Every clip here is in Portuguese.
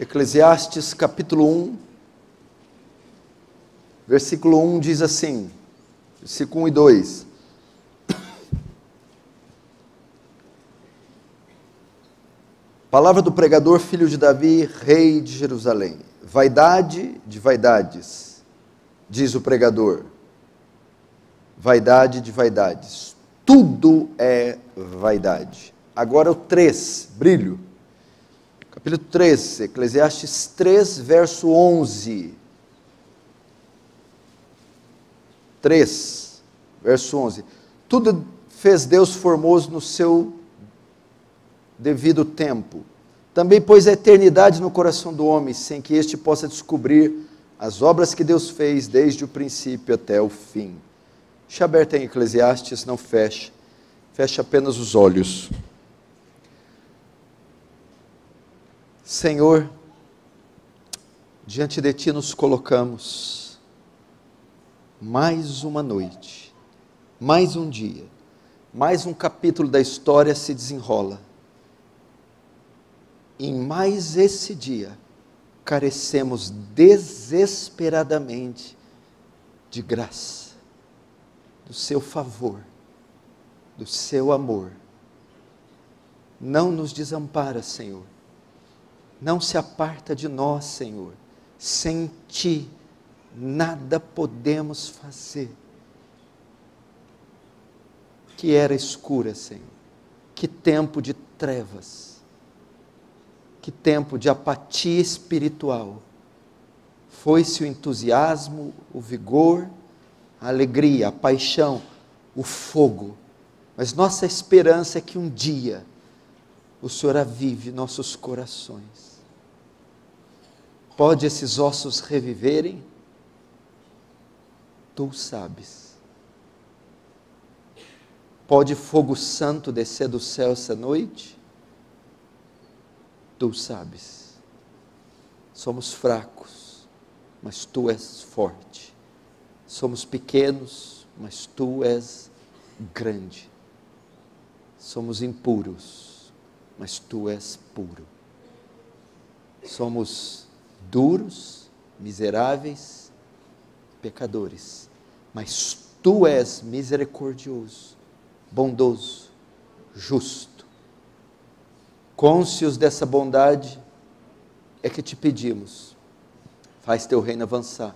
Eclesiastes capítulo 1, versículo 1 diz assim: versículo 1 e 2. Palavra do pregador, filho de Davi, rei de Jerusalém. Vaidade de vaidades, diz o pregador. Vaidade de vaidades. Tudo é vaidade. Agora o 3, brilho capítulo 3, Eclesiastes 3, verso 11. 3, verso 11. Tudo fez Deus formoso no seu devido tempo. Também pôs a eternidade no coração do homem, sem que este possa descobrir as obras que Deus fez desde o princípio até o fim. Deixa aberta em Eclesiastes, não feche. Feche apenas os olhos. Senhor, diante de Ti nos colocamos mais uma noite, mais um dia, mais um capítulo da história se desenrola. Em mais esse dia, carecemos desesperadamente de graça, do Seu favor, do Seu amor. Não nos desampara, Senhor não se aparta de nós, Senhor. Sem ti nada podemos fazer. Que era escura, Senhor. Que tempo de trevas. Que tempo de apatia espiritual. Foi-se o entusiasmo, o vigor, a alegria, a paixão, o fogo. Mas nossa esperança é que um dia o Senhor avive nossos corações Pode esses ossos reviverem? Tu sabes. Pode fogo santo descer do céu essa noite? Tu sabes. Somos fracos, mas tu és forte. Somos pequenos, mas tu és grande. Somos impuros, mas tu és puro. Somos duros, miseráveis, pecadores, mas tu és misericordioso, bondoso, justo. Conscios dessa bondade é que te pedimos, faz teu reino avançar,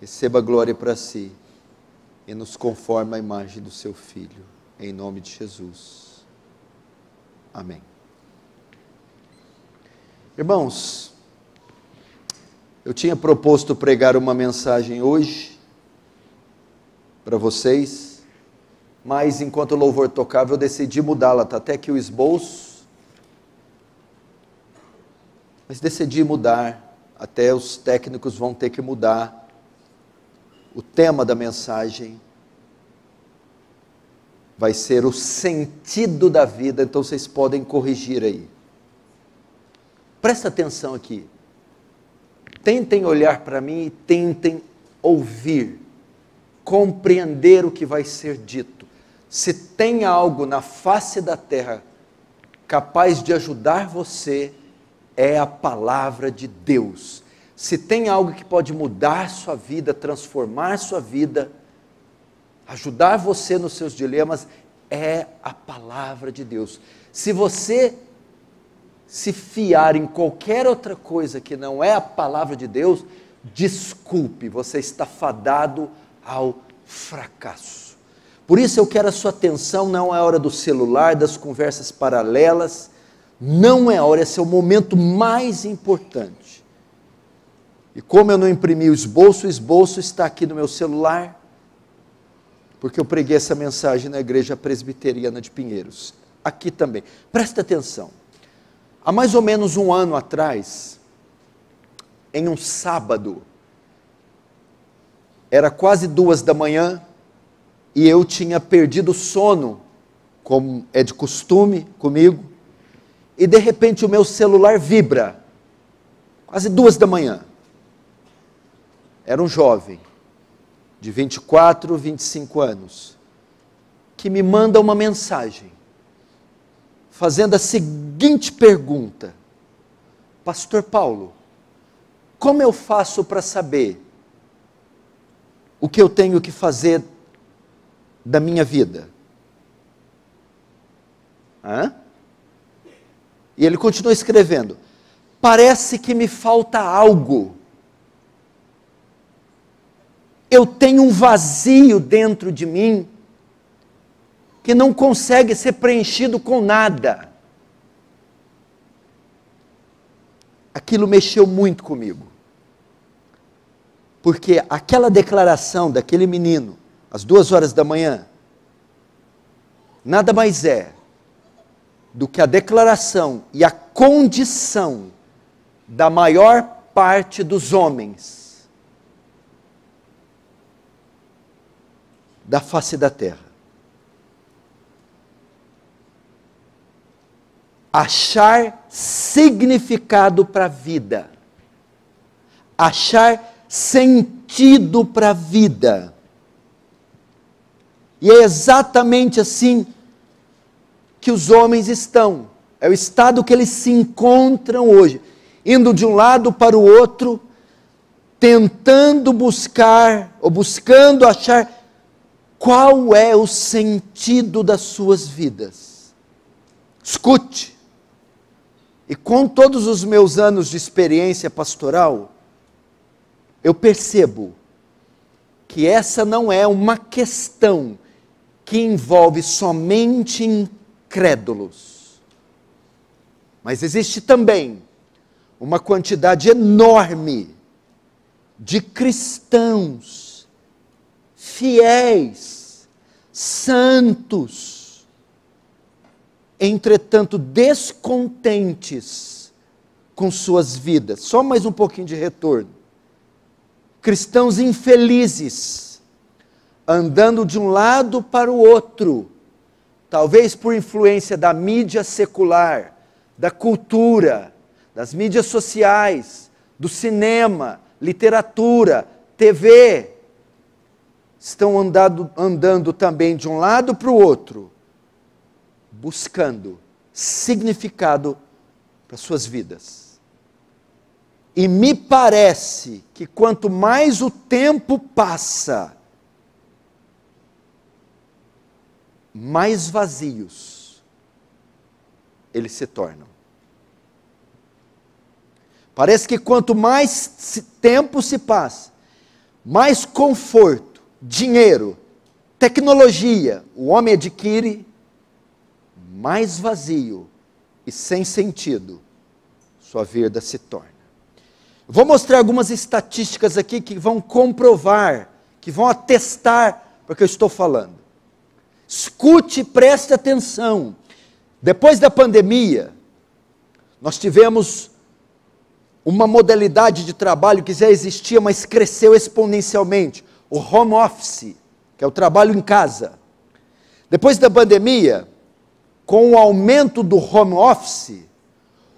receba glória para si e nos conforme a imagem do seu Filho, em nome de Jesus. Amém. Irmãos, eu tinha proposto pregar uma mensagem hoje para vocês, mas enquanto o louvor tocava, eu decidi mudá-la. Está até aqui o esboço. Mas decidi mudar. Até os técnicos vão ter que mudar o tema da mensagem. Vai ser o sentido da vida, então vocês podem corrigir aí. Presta atenção aqui. Tentem olhar para mim e tentem ouvir, compreender o que vai ser dito. Se tem algo na face da terra capaz de ajudar você, é a palavra de Deus. Se tem algo que pode mudar sua vida, transformar sua vida, ajudar você nos seus dilemas, é a palavra de Deus. Se você se fiar em qualquer outra coisa que não é a palavra de Deus, desculpe, você está fadado ao fracasso. Por isso eu quero a sua atenção, não é hora do celular, das conversas paralelas, não é hora, esse é o momento mais importante. E como eu não imprimi o esboço, o esboço está aqui no meu celular, porque eu preguei essa mensagem na igreja presbiteriana de Pinheiros. Aqui também. Presta atenção. Há mais ou menos um ano atrás, em um sábado, era quase duas da manhã e eu tinha perdido o sono, como é de costume comigo, e de repente o meu celular vibra, quase duas da manhã. Era um jovem, de 24, 25 anos, que me manda uma mensagem fazendo a seguinte pergunta: Pastor Paulo, como eu faço para saber o que eu tenho que fazer da minha vida? Hã? E ele continua escrevendo: Parece que me falta algo. Eu tenho um vazio dentro de mim que não consegue ser preenchido com nada. Aquilo mexeu muito comigo. Porque aquela declaração daquele menino, às duas horas da manhã, nada mais é do que a declaração e a condição da maior parte dos homens da face da terra. achar significado para a vida, achar sentido para a vida. E é exatamente assim que os homens estão. É o estado que eles se encontram hoje, indo de um lado para o outro, tentando buscar ou buscando achar qual é o sentido das suas vidas. Escute, e com todos os meus anos de experiência pastoral, eu percebo que essa não é uma questão que envolve somente incrédulos. Mas existe também uma quantidade enorme de cristãos fiéis, santos, entretanto descontentes com suas vidas. Só mais um pouquinho de retorno. Cristãos infelizes, andando de um lado para o outro, talvez por influência da mídia secular, da cultura, das mídias sociais, do cinema, literatura, TV, estão andado, andando também de um lado para o outro, buscando significado para suas vidas. E me parece que quanto mais o tempo passa, mais vazios eles se tornam. Parece que quanto mais tempo se passa, mais conforto, dinheiro, tecnologia o homem adquire mais vazio e sem sentido sua vida se torna. Vou mostrar algumas estatísticas aqui que vão comprovar, que vão atestar para o que eu estou falando. Escute, preste atenção. Depois da pandemia, nós tivemos uma modalidade de trabalho que já existia, mas cresceu exponencialmente, o home office, que é o trabalho em casa. Depois da pandemia, com o aumento do home office,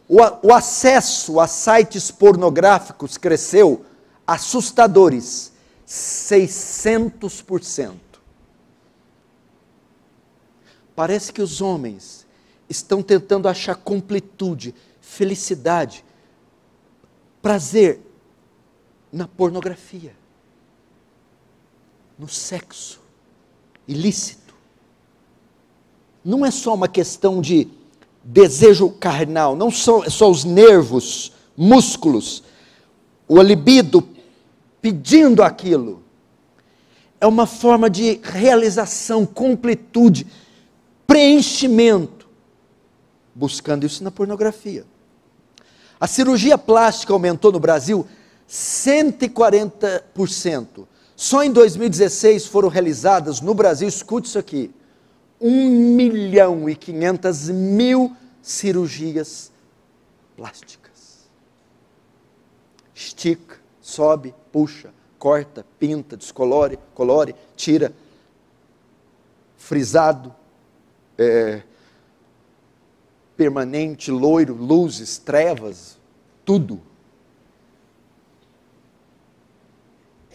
o, o acesso a sites pornográficos cresceu assustadores 600%. Parece que os homens estão tentando achar completude, felicidade, prazer na pornografia, no sexo ilícito não é só uma questão de desejo carnal, não são é só os nervos, músculos, o libido pedindo aquilo. É uma forma de realização, completude, preenchimento, buscando isso na pornografia. A cirurgia plástica aumentou no Brasil 140%. Só em 2016 foram realizadas no Brasil, escute isso aqui, 1 milhão e 500 mil cirurgias plásticas. Estica, sobe, puxa, corta, pinta, descolore, colore, tira, frisado, é, permanente, loiro, luzes, trevas, tudo.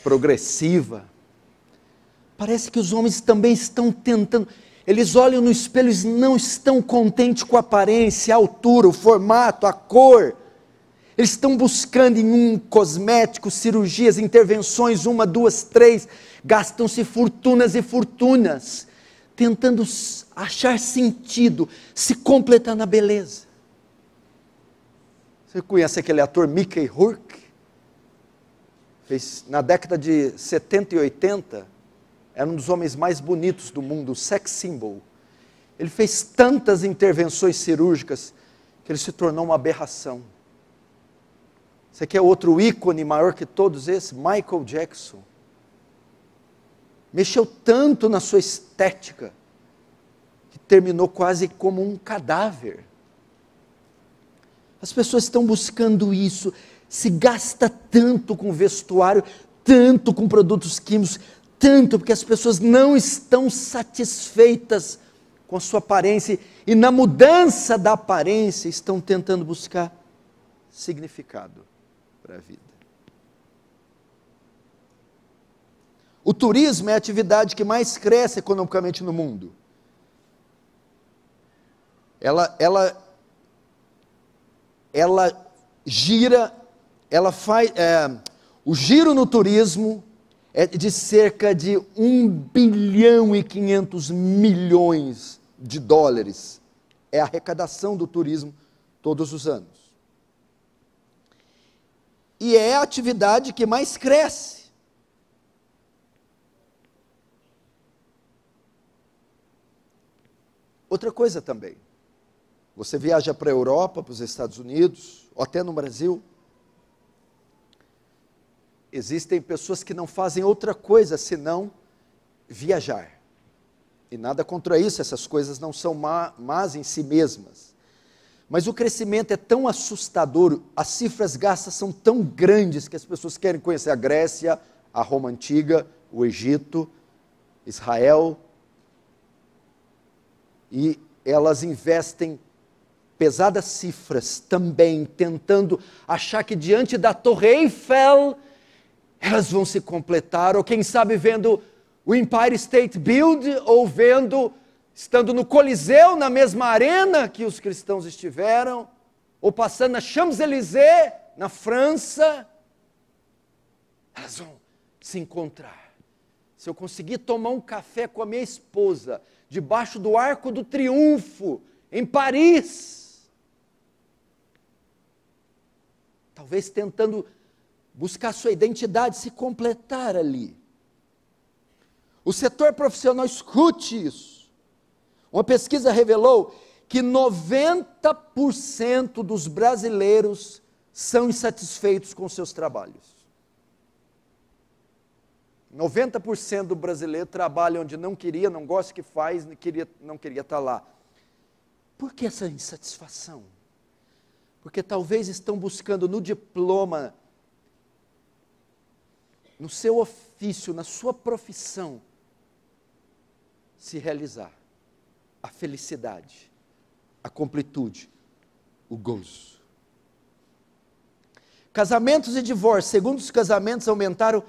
Progressiva. Parece que os homens também estão tentando. Eles olham no espelho e não estão contentes com a aparência, a altura, o formato, a cor. Eles estão buscando em um cosmético, cirurgias, intervenções, uma, duas, três. Gastam-se fortunas e fortunas, tentando achar sentido, se completar na beleza. Você conhece aquele ator Mickey Rourke? Fez, na década de 70 e 80, era um dos homens mais bonitos do mundo, sex symbol. Ele fez tantas intervenções cirúrgicas que ele se tornou uma aberração. Você quer outro ícone maior que todos esses? Michael Jackson. Mexeu tanto na sua estética que terminou quase como um cadáver. As pessoas estão buscando isso, se gasta tanto com vestuário, tanto com produtos químicos, tanto porque as pessoas não estão satisfeitas com a sua aparência e na mudança da aparência estão tentando buscar significado para a vida. O turismo é a atividade que mais cresce economicamente no mundo. Ela, ela, ela gira, ela faz. É, o giro no turismo é de cerca de 1 bilhão e 500 milhões de dólares. É a arrecadação do turismo todos os anos. E é a atividade que mais cresce. Outra coisa também. Você viaja para a Europa, para os Estados Unidos, ou até no Brasil, Existem pessoas que não fazem outra coisa senão viajar. E nada contra isso, essas coisas não são má, más em si mesmas. Mas o crescimento é tão assustador, as cifras gastas são tão grandes que as pessoas querem conhecer a Grécia, a Roma antiga, o Egito, Israel. E elas investem pesadas cifras também, tentando achar que diante da Torre Eiffel elas vão se completar, ou quem sabe vendo o Empire State Build, ou vendo, estando no Coliseu, na mesma arena que os cristãos estiveram, ou passando na Champs-Élysées, na França, elas vão se encontrar. Se eu conseguir tomar um café com a minha esposa, debaixo do Arco do Triunfo, em Paris, talvez tentando buscar sua identidade, se completar ali. O setor profissional escute isso. Uma pesquisa revelou que 90% dos brasileiros são insatisfeitos com seus trabalhos. 90% do brasileiro trabalha onde não queria, não gosta que faz, não queria, não queria estar lá. Por que essa insatisfação? Porque talvez estão buscando no diploma no seu ofício, na sua profissão, se realizar a felicidade, a completude, o gozo. Casamentos e divórcios, segundo os casamentos, aumentaram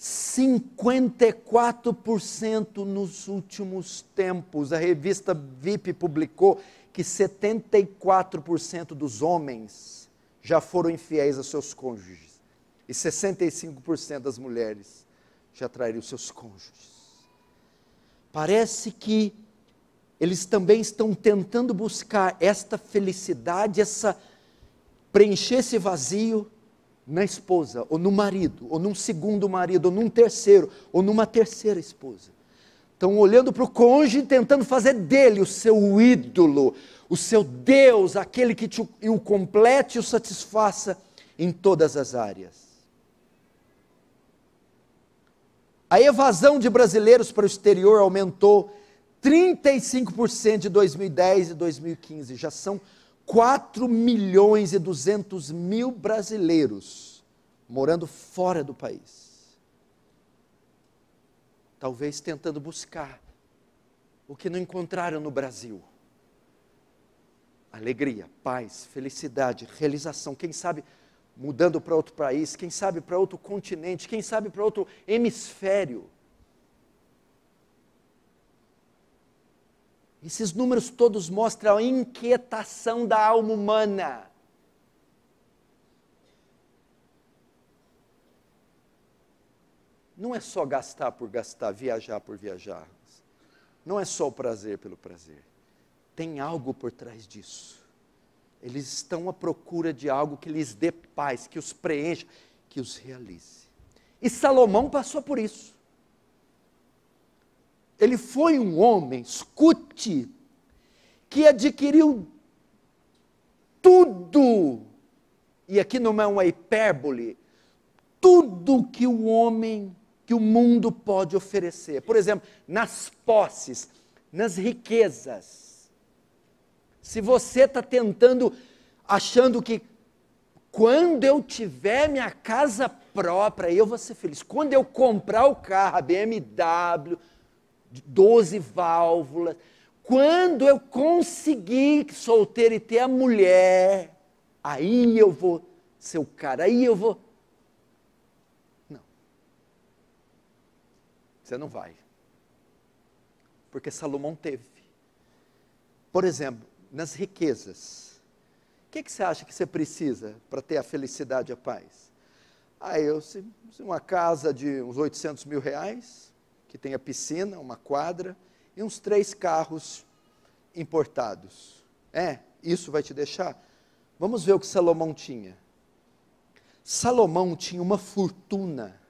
54% nos últimos tempos. A revista VIP publicou que 74% dos homens já foram infiéis a seus cônjuges. E 65% das mulheres já traíram seus cônjuges. Parece que eles também estão tentando buscar esta felicidade, essa preencher esse vazio na esposa, ou no marido, ou num segundo marido, ou num terceiro, ou numa terceira esposa. Estão olhando para o cônjuge, tentando fazer dele o seu ídolo, o seu Deus, aquele que te, o complete e o satisfaça em todas as áreas. A evasão de brasileiros para o exterior aumentou 35% de 2010 e 2015. Já são 4 milhões e 200 mil brasileiros morando fora do país. Talvez tentando buscar o que não encontraram no Brasil. Alegria, paz, felicidade, realização, quem sabe mudando para outro país, quem sabe para outro continente, quem sabe para outro hemisfério. Esses números todos mostram a inquietação da alma humana. Não é só gastar por gastar, viajar por viajar. Não é só o prazer pelo prazer. Tem algo por trás disso. Eles estão à procura de algo que lhes dê paz, que os preencha, que os realize. E Salomão passou por isso. Ele foi um homem, escute, que adquiriu tudo, e aqui não é uma hipérbole, tudo que o homem, que o mundo pode oferecer. Por exemplo, nas posses, nas riquezas se você está tentando, achando que quando eu tiver minha casa própria, eu vou ser feliz. Quando eu comprar o carro, a BMW, 12 válvulas, quando eu conseguir solter e ter a mulher, aí eu vou ser o cara, aí eu vou. Não. Você não vai. Porque Salomão teve. Por exemplo, nas riquezas. O que, é que você acha que você precisa para ter a felicidade e a paz? Ah, eu, se, se uma casa de uns 800 mil reais, que tenha piscina, uma quadra, e uns três carros importados. É, isso vai te deixar? Vamos ver o que Salomão tinha. Salomão tinha uma fortuna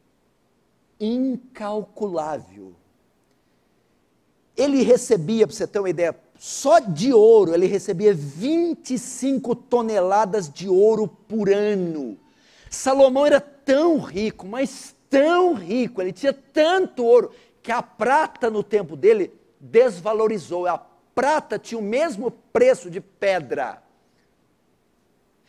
incalculável. Ele recebia, para você ter uma ideia, só de ouro ele recebia 25 toneladas de ouro por ano. Salomão era tão rico, mas tão rico, ele tinha tanto ouro, que a prata no tempo dele desvalorizou. A prata tinha o mesmo preço de pedra.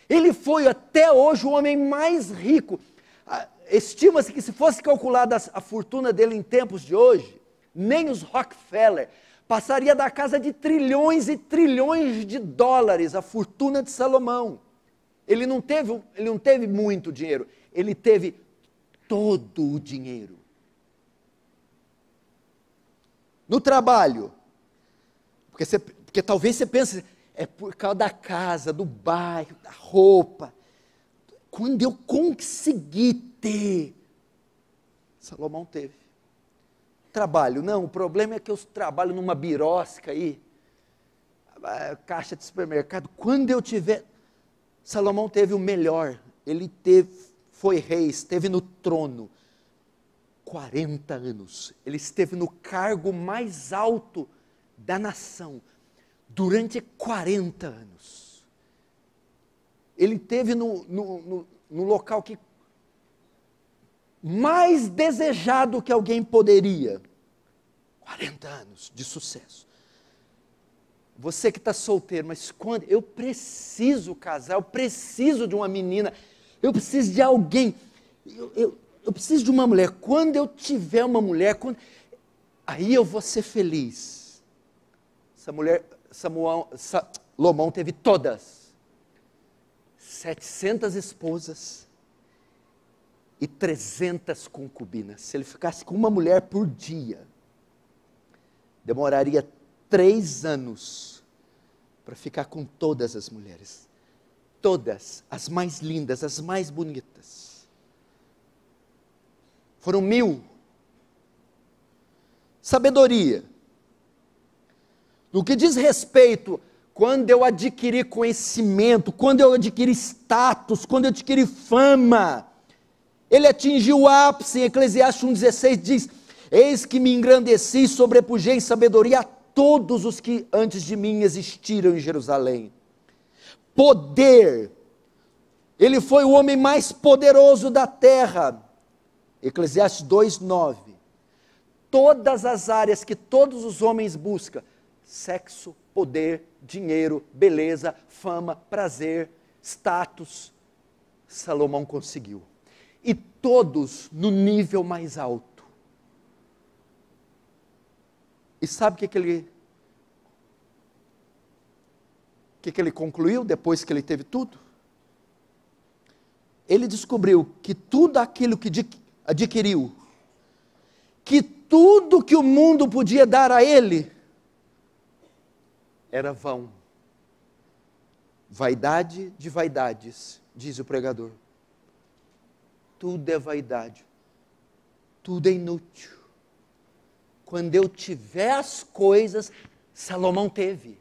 Ele foi até hoje o homem mais rico. Ah, estima-se que se fosse calculada a fortuna dele em tempos de hoje, nem os Rockefeller, passaria da casa de trilhões e trilhões de dólares, a fortuna de Salomão. Ele não teve, ele não teve muito dinheiro, ele teve todo o dinheiro. No trabalho, porque, você, porque talvez você pense, é por causa da casa, do bairro, da roupa. Quando eu consegui ter, Salomão teve trabalho. Não, o problema é que eu trabalho numa birosca aí, caixa de supermercado. Quando eu tiver. Salomão teve o melhor. Ele teve, foi rei, esteve no trono 40 anos. Ele esteve no cargo mais alto da nação durante 40 anos. Ele teve no, no, no, no local que mais desejado que alguém poderia. 40 anos de sucesso. Você que está solteiro, mas quando? Eu preciso casar, eu preciso de uma menina, eu preciso de alguém, eu, eu, eu preciso de uma mulher. Quando eu tiver uma mulher, quando, aí eu vou ser feliz. Essa mulher, Samuel, Salomão teve todas. 700 esposas, e 300 concubinas. Se ele ficasse com uma mulher por dia, demoraria três anos para ficar com todas as mulheres. Todas, as mais lindas, as mais bonitas. Foram mil. Sabedoria. No que diz respeito, quando eu adquiri conhecimento, quando eu adquiri status, quando eu adquiri fama, ele atingiu o ápice, em Eclesiastes 1,16 diz: Eis que me engrandeci sobrepujei em sabedoria a todos os que antes de mim existiram em Jerusalém. Poder. Ele foi o homem mais poderoso da terra. Eclesiastes 2,9. Todas as áreas que todos os homens buscam: sexo, poder, dinheiro, beleza, fama, prazer, status. Salomão conseguiu todos no nível mais alto. E sabe o que, que ele que, que ele concluiu depois que ele teve tudo? Ele descobriu que tudo aquilo que adquiriu, que tudo que o mundo podia dar a ele, era vão. Vaidade de vaidades, diz o pregador. Tudo é vaidade. Tudo é inútil. Quando eu tiver as coisas, Salomão teve.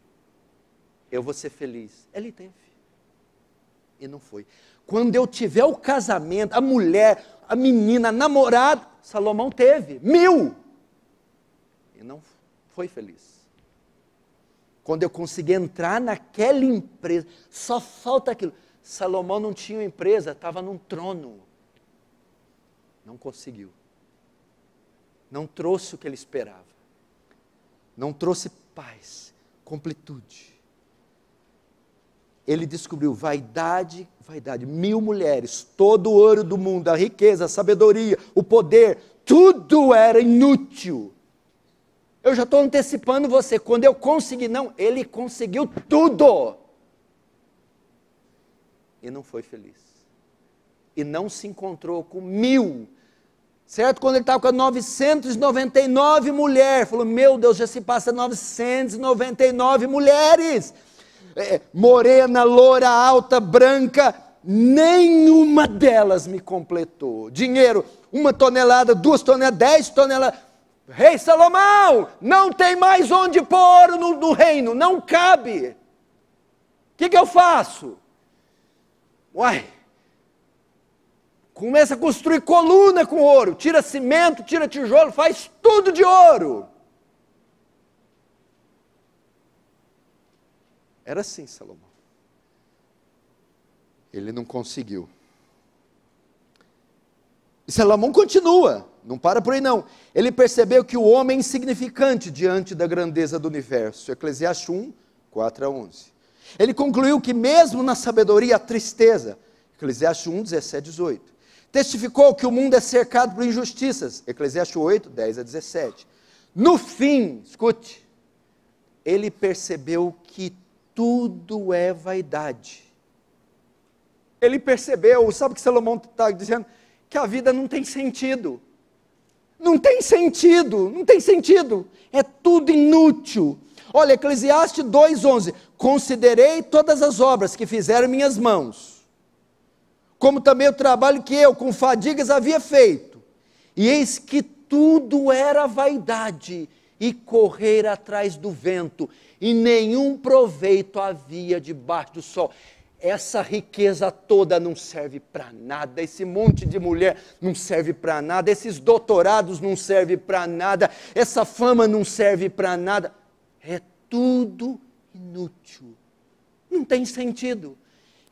Eu vou ser feliz. Ele teve. E não foi. Quando eu tiver o casamento, a mulher, a menina, a namorada, Salomão teve mil. E não foi feliz quando eu consegui entrar naquela empresa, só falta aquilo. Salomão não tinha empresa, estava num trono. Não conseguiu. Não trouxe o que ele esperava. Não trouxe paz, completude. Ele descobriu vaidade, vaidade, mil mulheres, todo o ouro do mundo, a riqueza, a sabedoria, o poder, tudo era inútil. Eu já estou antecipando você, quando eu consegui, não, ele conseguiu tudo. E não foi feliz. E não se encontrou com mil Certo? Quando ele estava com 999 mulheres, falou: Meu Deus, já se passa 999 mulheres. É, morena, loura, alta, branca, nenhuma delas me completou. Dinheiro, uma tonelada, duas toneladas, dez toneladas. Rei Salomão, não tem mais onde pôr no, no reino, não cabe. O que, que eu faço? Uai, Começa a construir coluna com ouro, tira cimento, tira tijolo, faz tudo de ouro. Era assim, Salomão. Ele não conseguiu. E Salomão continua, não para por aí não. Ele percebeu que o homem é insignificante diante da grandeza do universo. Eclesiastes 1, 4 a 11. Ele concluiu que mesmo na sabedoria há tristeza. Eclesiastes 1, 17, 18 testificou que o mundo é cercado por injustiças. Eclesiastes 8, 10 a 17. No fim, escute, ele percebeu que tudo é vaidade. Ele percebeu, sabe o que Salomão está dizendo? Que a vida não tem sentido. Não tem sentido, não tem sentido. É tudo inútil. Olha, Eclesiastes 2,11: Considerei todas as obras que fizeram minhas mãos como também o trabalho que eu, com fadigas, havia feito. E eis que tudo era vaidade e correr atrás do vento, e nenhum proveito havia debaixo do sol. Essa riqueza toda não serve para nada, esse monte de mulher não serve para nada, esses doutorados não servem para nada, essa fama não serve para nada. É tudo inútil. Não tem sentido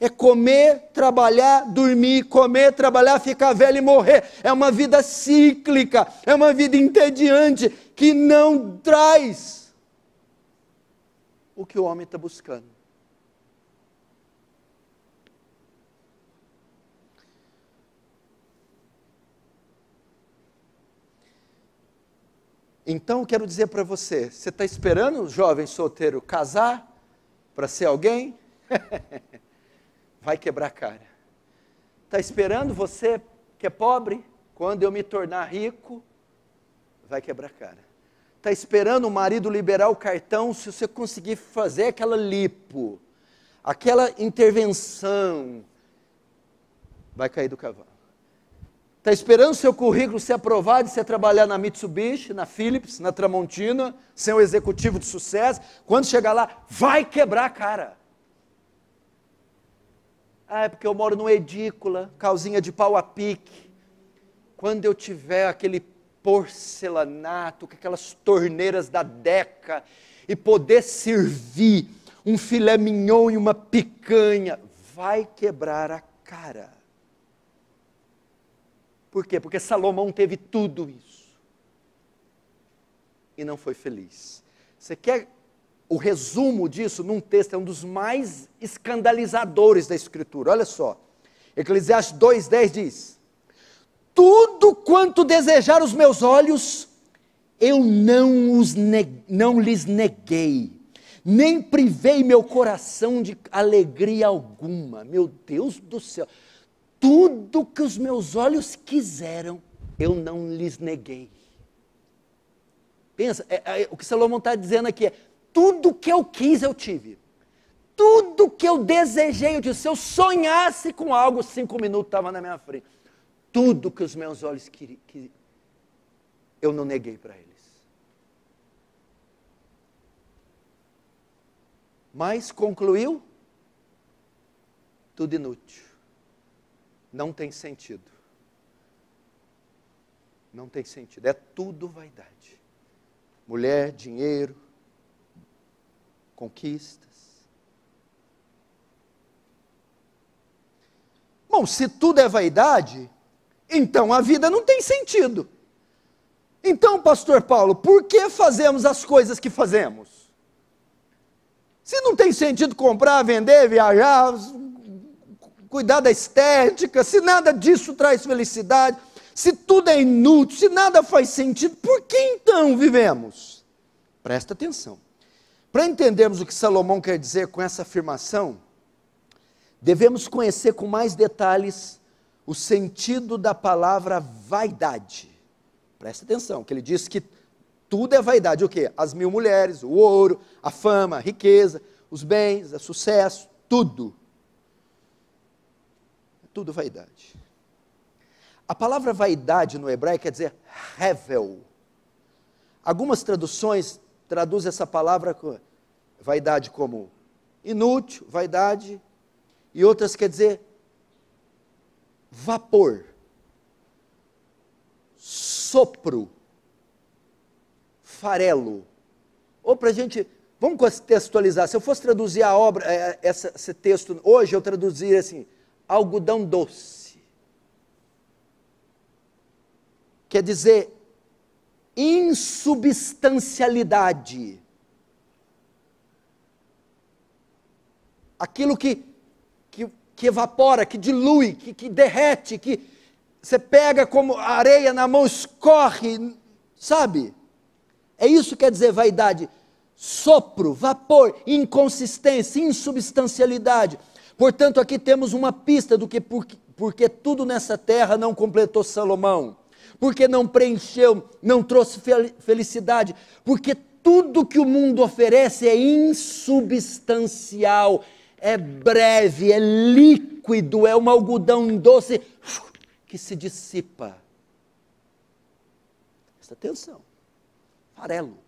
é comer, trabalhar, dormir, comer, trabalhar, ficar velho e morrer. É uma vida cíclica, é uma vida entediante que não traz o que o homem está buscando. Então, eu quero dizer para você: você está esperando, jovem solteiro, casar para ser alguém? vai quebrar a cara. Está esperando você que é pobre, quando eu me tornar rico, vai quebrar a cara. Está esperando o marido liberar o cartão, se você conseguir fazer aquela lipo, aquela intervenção, vai cair do cavalo. Está esperando seu currículo ser aprovado e você trabalhar na Mitsubishi, na Philips, na Tramontina, ser um executivo de sucesso. Quando chegar lá, vai quebrar a cara. Ah, é porque eu moro num edícula, calzinha de pau a pique. Quando eu tiver aquele porcelanato, com aquelas torneiras da Deca, e poder servir um filé mignon e uma picanha, vai quebrar a cara. Por quê? Porque Salomão teve tudo isso. E não foi feliz. Você quer o resumo disso num texto é um dos mais escandalizadores da Escritura. Olha só. Eclesiastes 2,10 diz: Tudo quanto desejar os meus olhos, eu não, os não lhes neguei, nem privei meu coração de alegria alguma. Meu Deus do céu. Tudo que os meus olhos quiseram, eu não lhes neguei. Pensa, é, é, o que Salomão está dizendo aqui é: tudo que eu quis eu tive. Tudo que eu desejei, eu disse, se eu sonhasse com algo, cinco minutos estava na minha frente. Tudo que os meus olhos queriam, que eu não neguei para eles. Mas concluiu, tudo inútil. Não tem sentido. Não tem sentido. É tudo vaidade. Mulher, dinheiro, conquistas. Bom, se tudo é vaidade, então a vida não tem sentido. Então, pastor Paulo, por que fazemos as coisas que fazemos? Se não tem sentido comprar, vender, viajar, cuidar da estética, se nada disso traz felicidade, se tudo é inútil, se nada faz sentido, por que então vivemos? Presta atenção. Para entendermos o que Salomão quer dizer com essa afirmação, devemos conhecer com mais detalhes o sentido da palavra vaidade. Presta atenção, que ele diz que tudo é vaidade, o quê? As mil mulheres, o ouro, a fama, a riqueza, os bens, o sucesso, tudo. É tudo vaidade. A palavra vaidade no hebraico quer dizer revel. Algumas traduções traduz essa palavra vaidade como inútil, vaidade, e outras quer dizer vapor, sopro, farelo. Ou para a gente, vamos contextualizar, se eu fosse traduzir a obra, é, é, esse texto hoje, eu traduziria assim, algodão doce. Quer dizer, insubstancialidade. Aquilo que, que, que evapora, que dilui, que, que derrete, que você pega como areia na mão, escorre, sabe? É isso que quer dizer vaidade. Sopro, vapor, inconsistência, insubstancialidade. Portanto, aqui temos uma pista do que porque, porque tudo nessa terra não completou Salomão porque não preencheu, não trouxe felicidade, porque tudo que o mundo oferece é insubstancial, é breve, é líquido, é um algodão doce que se dissipa. Presta atenção. Farelo.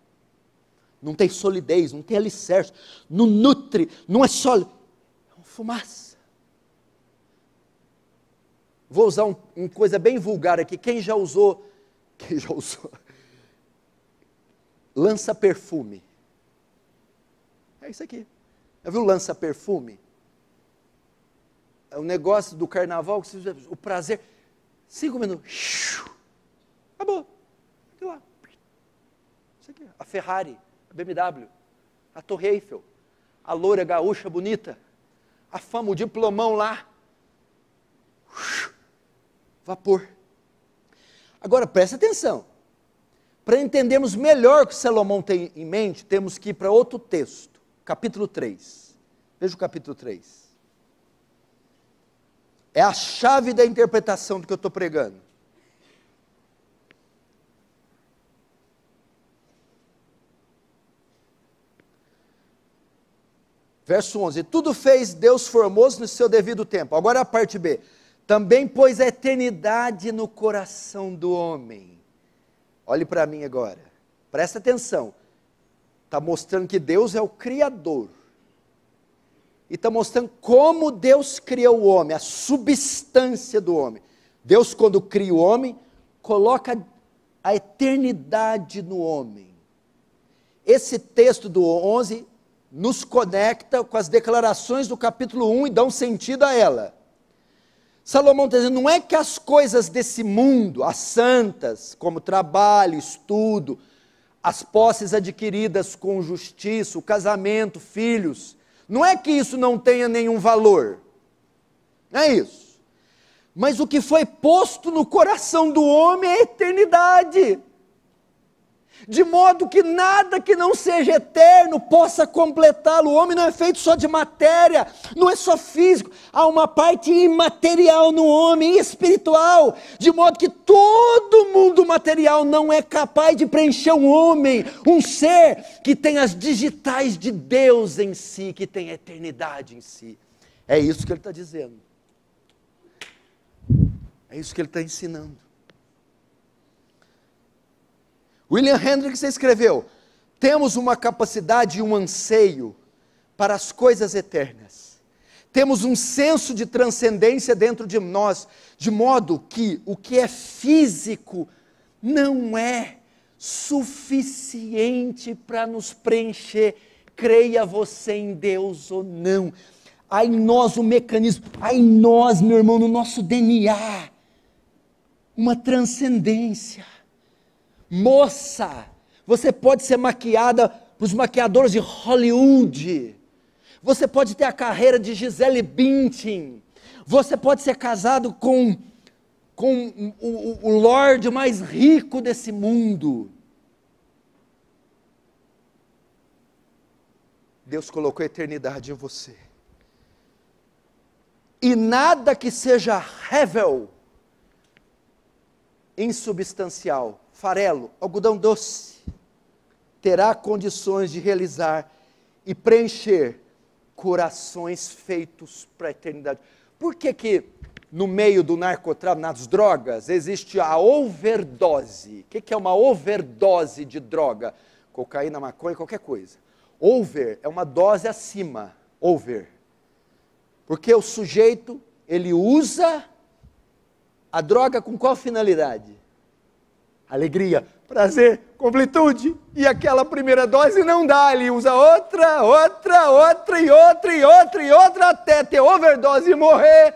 Não tem solidez, não tem alicerce, não nutre, não é sólido. É uma fumaça. Vou usar um, uma coisa bem vulgar aqui. Quem já usou? Quem já usou? Lança perfume. É isso aqui. Já viu lança perfume? É um negócio do carnaval o prazer. Cinco minutos. Acabou. Aqui tá lá. Isso aqui. A Ferrari, a BMW, a Torre Eiffel, a loura gaúcha bonita, a fama, o diplomão lá vapor. Agora presta atenção. Para entendermos melhor o que Salomão tem em mente, temos que ir para outro texto, capítulo 3. Veja o capítulo 3. É a chave da interpretação do que eu estou pregando. Verso 11: Tudo fez Deus formoso no seu devido tempo. Agora a parte B. Também pôs a eternidade no coração do homem. Olhe para mim agora, presta atenção. Está mostrando que Deus é o Criador. E está mostrando como Deus criou o homem, a substância do homem. Deus, quando cria o homem, coloca a eternidade no homem. Esse texto do 11 nos conecta com as declarações do capítulo 1 e dá um sentido a ela. Salomão está dizendo: não é que as coisas desse mundo, as santas, como trabalho, estudo, as posses adquiridas com justiça, o casamento, filhos, não é que isso não tenha nenhum valor. Não é isso. Mas o que foi posto no coração do homem é a eternidade de modo que nada que não seja eterno possa completá-lo. O homem não é feito só de matéria, não é só físico, há uma parte imaterial no homem, espiritual, de modo que todo mundo material não é capaz de preencher um homem, um ser que tem as digitais de Deus em si, que tem a eternidade em si. É isso que ele está dizendo. É isso que ele está ensinando. William Hendricks escreveu: temos uma capacidade e um anseio para as coisas eternas. Temos um senso de transcendência dentro de nós, de modo que o que é físico não é suficiente para nos preencher, creia você em Deus ou não. Há em nós o um mecanismo, há em nós, meu irmão, no nosso DNA, uma transcendência moça. Você pode ser maquiada para os maquiadores de Hollywood. Você pode ter a carreira de Gisele Bündchen. Você pode ser casado com, com o, o, o Lorde mais rico desse mundo. Deus colocou a eternidade em você. E nada que seja revel insubstancial, farelo, algodão doce, terá condições de realizar e preencher corações feitos para a eternidade. Por que que no meio do narcotráfico, nas drogas, existe a overdose? O que, que é uma overdose de droga? Cocaína, maconha, qualquer coisa. Over é uma dose acima, over. Porque o sujeito, ele usa a droga com qual finalidade? Alegria, prazer, completude. E aquela primeira dose não dá, ele usa outra, outra, outra e outra e outra e outra até ter overdose e morrer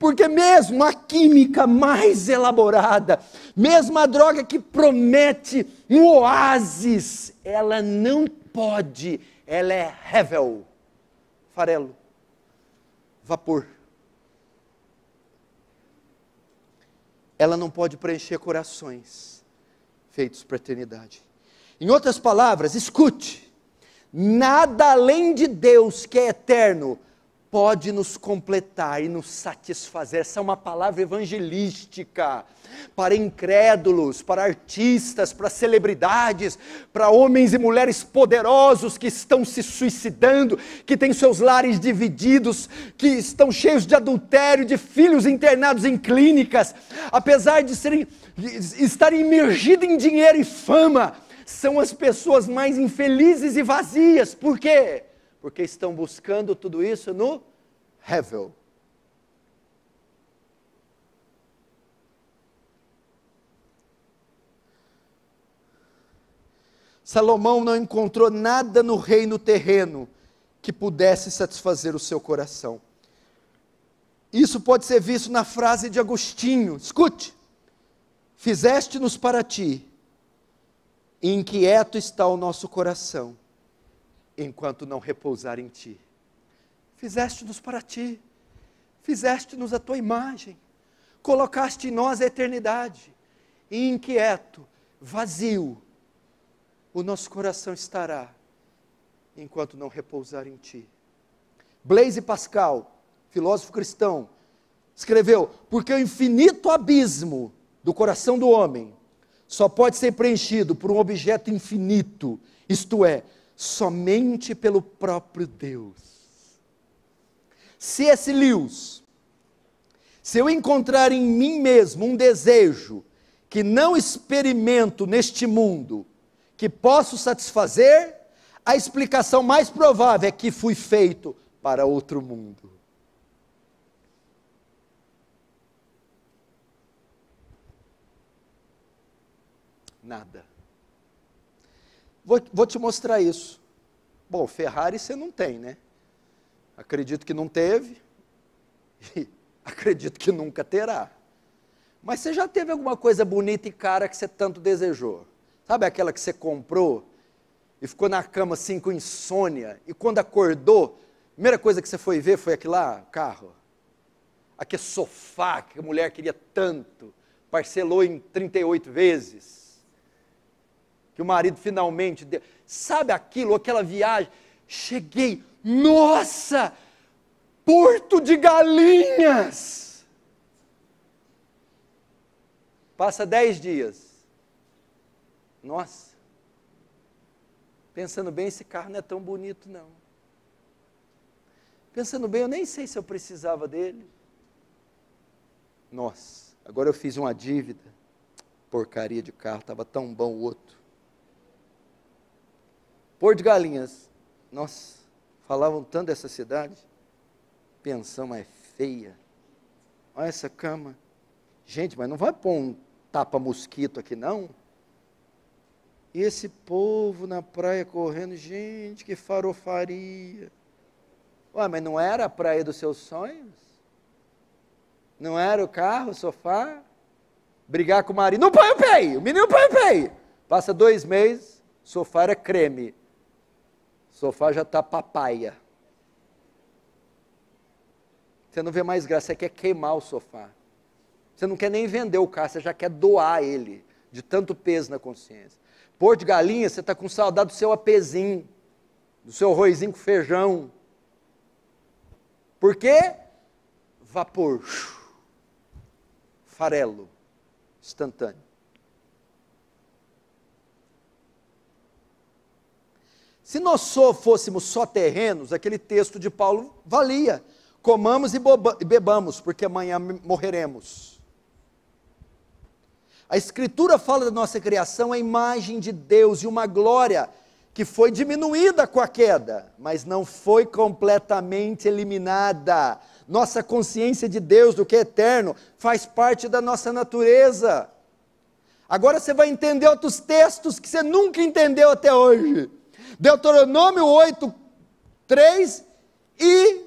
porque mesmo a química mais elaborada, mesmo a droga que promete um oásis, ela não pode, ela é revel, farelo, vapor. ela não pode preencher corações feitos para a eternidade. Em outras palavras, escute: nada além de Deus que é eterno pode nos completar e nos satisfazer. Essa é uma palavra evangelística para incrédulos, para artistas, para celebridades, para homens e mulheres poderosos que estão se suicidando, que têm seus lares divididos, que estão cheios de adultério, de filhos internados em clínicas, apesar de serem de estarem imergidos em dinheiro e fama, são as pessoas mais infelizes e vazias. Por quê? porque estão buscando tudo isso no Hevel. Salomão não encontrou nada no reino terreno que pudesse satisfazer o seu coração. Isso pode ser visto na frase de Agostinho: escute, fizeste-nos para ti, e inquieto está o nosso coração enquanto não repousar em ti. Fizeste-nos para ti, fizeste-nos a tua imagem, colocaste em nós a eternidade, e inquieto, vazio, o nosso coração estará enquanto não repousar em ti. Blaise Pascal, filósofo cristão, escreveu: Porque o infinito abismo do coração do homem só pode ser preenchido por um objeto infinito, isto é, somente pelo próprio Deus. C.S. Lewis, se eu encontrar em mim mesmo um desejo que não experimento neste mundo, que posso satisfazer, a explicação mais provável é que fui feito para outro mundo. Nada. Vou, vou te mostrar isso. Bom, Ferrari você não tem, né? Acredito que não teve e acredito que nunca terá. Mas você já teve alguma coisa bonita e cara que você tanto desejou? Sabe aquela que você comprou e ficou na cama assim com insônia e quando acordou, a primeira coisa que você foi ver foi aquele lá, carro? Aquele sofá que a mulher queria tanto, parcelou em 38 vezes que o marido finalmente deu. Sabe aquilo, aquela viagem? Cheguei, nossa, Porto de Galinhas. Passa dez dias. Nossa, pensando bem, esse carro não é tão bonito, não. Pensando bem, eu nem sei se eu precisava dele. Nossa, agora eu fiz uma dívida. Porcaria de carro, estava tão bom o outro. Porto de Galinhas. Nossa, falavam tanto dessa cidade. Pensão é feia. Olha essa cama. Gente, mas não vai pôr um tapa-mosquito aqui, não? E esse povo na praia correndo, gente, que farofaria. Ué, mas não era a praia dos seus sonhos? Não era o carro, o sofá? Brigar com o marido. Não põe o pé! O menino põe o pé! Passa dois meses, sofá era creme. O sofá já está papaya. Você não vê mais graça, você quer queimar o sofá. Você não quer nem vender o carro, você já quer doar ele, de tanto peso na consciência. Pôr de galinha, você está com saudade do seu apezinho, do seu arrozinho com feijão. Por quê? Vapor, farelo, instantâneo. Se nós só fôssemos só terrenos, aquele texto de Paulo valia. Comamos e, e bebamos, porque amanhã morreremos. A Escritura fala da nossa criação, a imagem de Deus e uma glória que foi diminuída com a queda, mas não foi completamente eliminada. Nossa consciência de Deus, do que é eterno, faz parte da nossa natureza. Agora você vai entender outros textos que você nunca entendeu até hoje. Deuteronômio 8, 3 e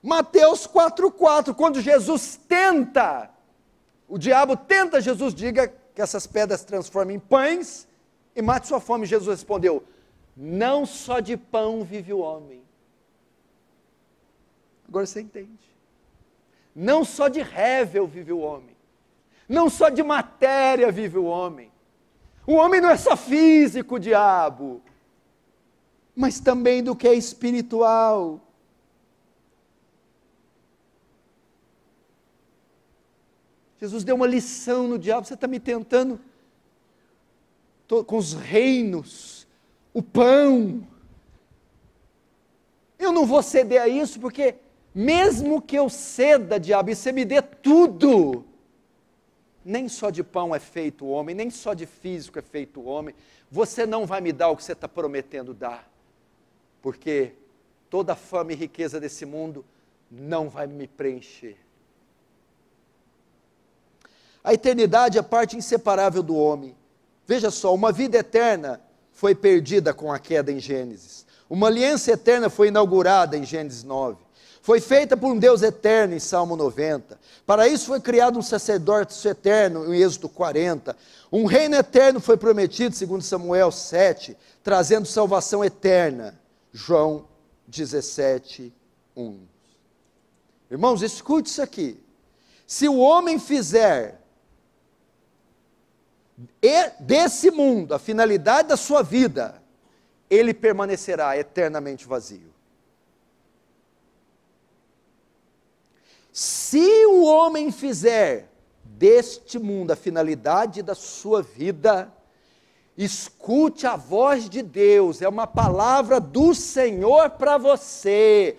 Mateus 4, 4, quando Jesus tenta, o diabo tenta Jesus, diga que essas pedras transformem em pães e mate sua fome. Jesus respondeu: Não só de pão vive o homem. Agora você entende. Não só de rével vive o homem. Não só de matéria vive o homem. O homem não é só físico, diabo mas também do que é espiritual. Jesus deu uma lição no diabo, você está me tentando Tô, com os reinos, o pão. Eu não vou ceder a isso, porque mesmo que eu ceda, diabo, e você me dê tudo, nem só de pão é feito o homem, nem só de físico é feito o homem, você não vai me dar o que você está prometendo dar porque toda a fama e riqueza desse mundo não vai me preencher. A eternidade é parte inseparável do homem. Veja só, uma vida eterna foi perdida com a queda em Gênesis. Uma aliança eterna foi inaugurada em Gênesis 9. Foi feita por um Deus eterno em Salmo 90. Para isso foi criado um sacerdote eterno em Êxodo 40. Um reino eterno foi prometido, segundo Samuel 7, trazendo salvação eterna. João 17, 1. Irmãos, escute isso aqui. Se o homem fizer desse mundo a finalidade da sua vida, ele permanecerá eternamente vazio. Se o homem fizer deste mundo a finalidade da sua vida, Escute a voz de Deus, é uma palavra do Senhor para você.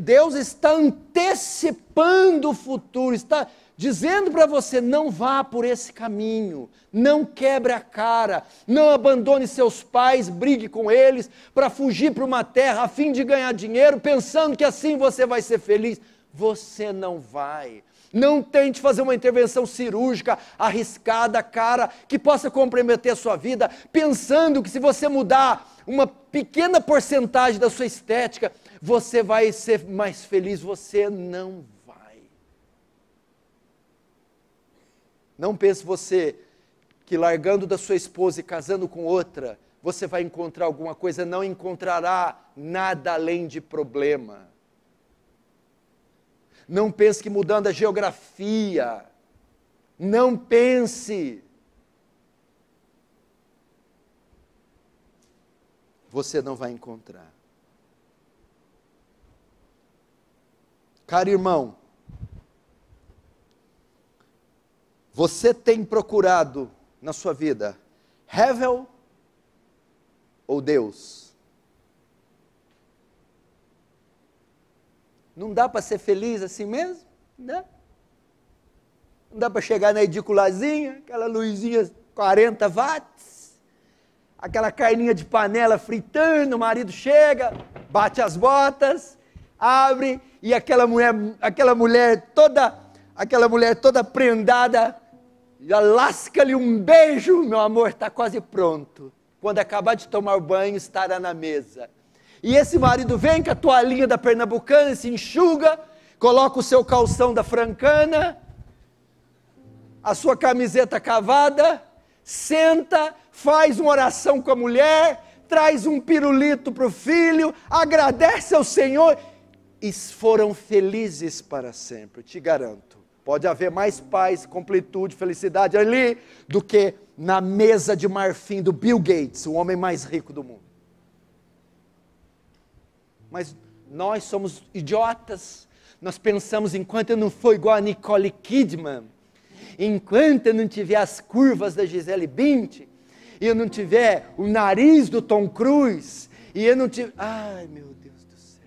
Deus está antecipando o futuro, está dizendo para você: não vá por esse caminho, não quebre a cara, não abandone seus pais, brigue com eles para fugir para uma terra a fim de ganhar dinheiro, pensando que assim você vai ser feliz. Você não vai. Não tente fazer uma intervenção cirúrgica, arriscada, cara, que possa comprometer a sua vida, pensando que se você mudar uma pequena porcentagem da sua estética, você vai ser mais feliz. Você não vai. Não pense você que largando da sua esposa e casando com outra, você vai encontrar alguma coisa, não encontrará nada além de problema. Não pense que mudando a geografia. Não pense. Você não vai encontrar. Caro irmão, você tem procurado na sua vida Hevel ou Deus? Não dá para ser feliz assim mesmo? Né? Não dá para chegar na ediculazinha, aquela luzinha 40 watts, aquela carninha de panela fritando, o marido chega, bate as botas, abre e aquela mulher, aquela mulher toda, aquela mulher toda prendada, lasca-lhe um beijo, meu amor, está quase pronto. Quando acabar de tomar o banho, estará na mesa. E esse marido vem com a toalhinha da pernambucana, se enxuga, coloca o seu calção da francana, a sua camiseta cavada, senta, faz uma oração com a mulher, traz um pirulito para o filho, agradece ao Senhor e foram felizes para sempre, te garanto. Pode haver mais paz, completude, felicidade ali do que na mesa de marfim do Bill Gates, o homem mais rico do mundo mas nós somos idiotas. Nós pensamos, enquanto eu não for igual a Nicole Kidman, enquanto eu não tiver as curvas da Gisele Bündchen, e eu não tiver o nariz do Tom Cruise, e eu não tiver... Ai, meu Deus do céu.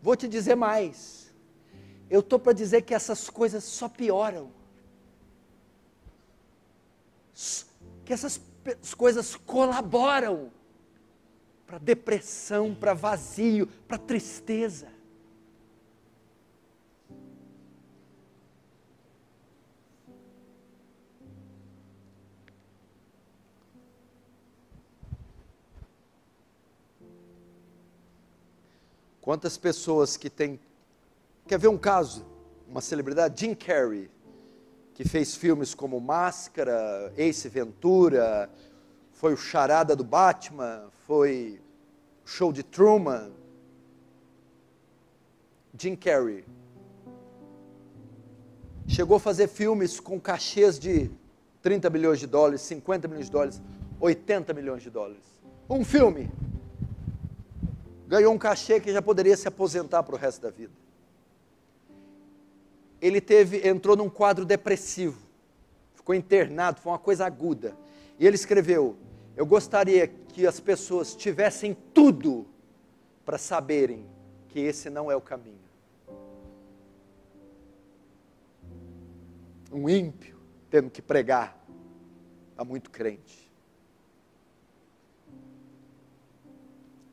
Vou te dizer mais. Eu estou para dizer que essas coisas só pioram que essas coisas colaboram para depressão, para vazio, para tristeza. Quantas pessoas que têm. Quer ver um caso? Uma celebridade? Jim Carrey que fez filmes como Máscara, Ace Ventura, foi o Charada do Batman, foi o Show de Truman, Jim Carrey. Chegou a fazer filmes com cachês de 30 milhões de dólares, 50 milhões de dólares, 80 milhões de dólares. Um filme. Ganhou um cachê que já poderia se aposentar para o resto da vida ele teve, entrou num quadro depressivo, ficou internado, foi uma coisa aguda. E ele escreveu: Eu gostaria que as pessoas tivessem tudo para saberem que esse não é o caminho. Um ímpio tendo que pregar a muito crente.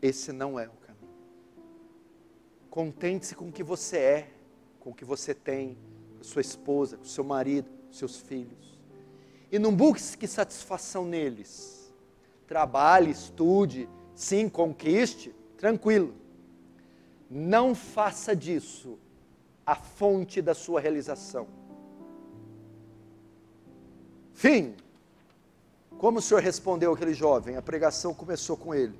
Esse não é o caminho. Contente-se com o que você é com o que você tem, com sua esposa, com seu marido, com seus filhos. E não busque satisfação neles. Trabalhe, estude, sim, conquiste, tranquilo. Não faça disso a fonte da sua realização. Fim. Como o senhor respondeu aquele jovem? A pregação começou com ele.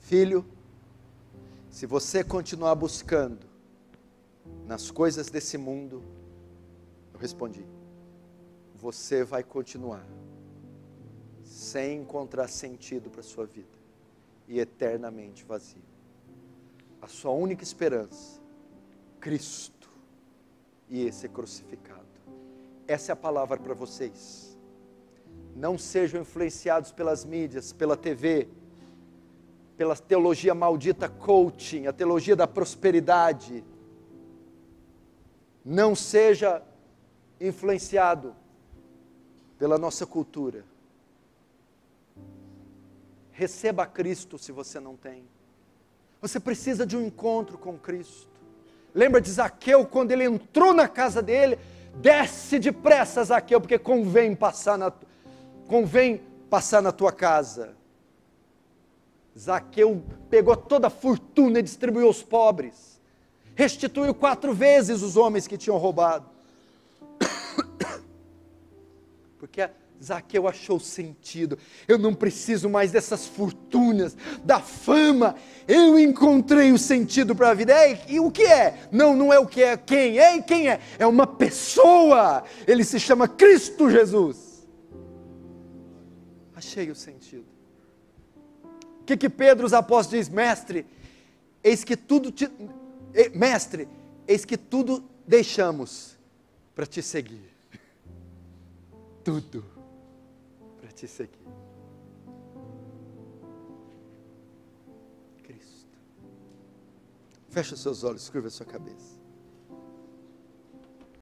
Filho, se você continuar buscando nas coisas desse mundo, eu respondi, você vai continuar sem encontrar sentido para a sua vida e eternamente vazio. A sua única esperança, Cristo e esse crucificado. Essa é a palavra para vocês. Não sejam influenciados pelas mídias, pela TV, pela teologia maldita coaching, a teologia da prosperidade. Não seja influenciado pela nossa cultura. Receba Cristo se você não tem. Você precisa de um encontro com Cristo. Lembra de Zaqueu quando ele entrou na casa dele? Desce depressa, Zaqueu, porque convém passar na, convém passar na tua casa. Zaqueu pegou toda a fortuna e distribuiu aos pobres. Restituiu quatro vezes os homens que tinham roubado. Porque Zaqueu achou sentido. Eu não preciso mais dessas fortunas, da fama. Eu encontrei o sentido para a vida. Ei, e o que é? Não, não é o que é. Quem é? E quem é? É uma pessoa. Ele se chama Cristo Jesus. Achei o sentido. O que, que Pedro, os apóstolos, diz? Mestre, eis que tudo te... Mestre, eis que tudo deixamos para te seguir. Tudo para te seguir. Cristo. Feche os seus olhos, curva a sua cabeça.